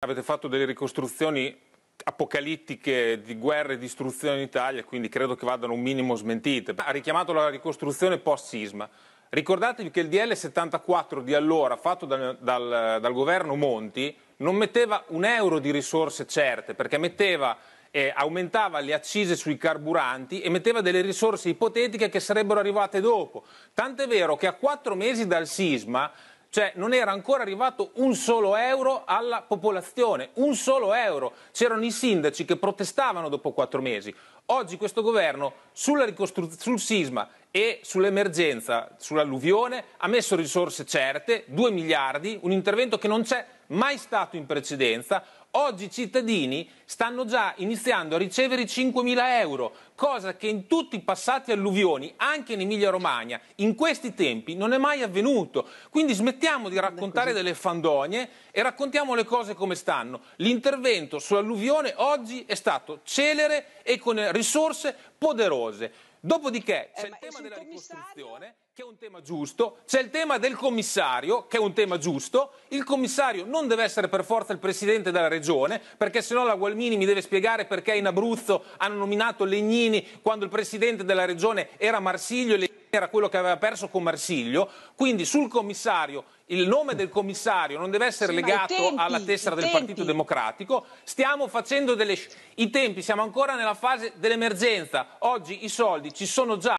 Avete fatto delle ricostruzioni apocalittiche di guerre e distruzione in Italia, quindi credo che vadano un minimo smentite. Ha richiamato la ricostruzione post-sisma. Ricordatevi che il DL 74 di allora, fatto dal, dal, dal, governo Monti, non metteva un euro di risorse certe, perché metteva, eh, aumentava le accise sui carburanti e metteva delle risorse ipotetiche che sarebbero arrivate dopo. Tant'è vero che a quattro mesi dal sisma cioè non era ancora arrivato un solo euro alla popolazione, un solo euro. C'erano i sindaci che protestavano dopo quattro mesi. Oggi questo governo ricostru- sul sisma e sull'emergenza, sull'alluvione, ha messo risorse certe, 2 miliardi, un intervento che non c'è mai stato in precedenza, oggi i cittadini stanno già iniziando a ricevere 5.000 euro, cosa che in tutti i passati alluvioni, anche in Emilia Romagna, in questi tempi non è mai avvenuto. Quindi smettiamo di raccontare delle fandonie e raccontiamo le cose come stanno. L'intervento sull'alluvione oggi è stato celere e con risorse poderose. Dopodiché eh, c'è eh, il tema della commissario... ricostruzione, che è un tema giusto, c'è il tema del commissario, che è un tema giusto. Il commissario non deve essere per forza il presidente della regione, perché sennò la Gualmini mi deve spiegare perché in Abruzzo hanno nominato Legnini quando il presidente della regione era Marsiglio. E Legnini era quello che aveva perso con Marsiglio, quindi sul commissario, il nome del commissario non deve essere sì, legato tempi, alla tessera del Partito Democratico, stiamo facendo delle... i tempi, siamo ancora nella fase dell'emergenza, oggi i soldi ci sono già.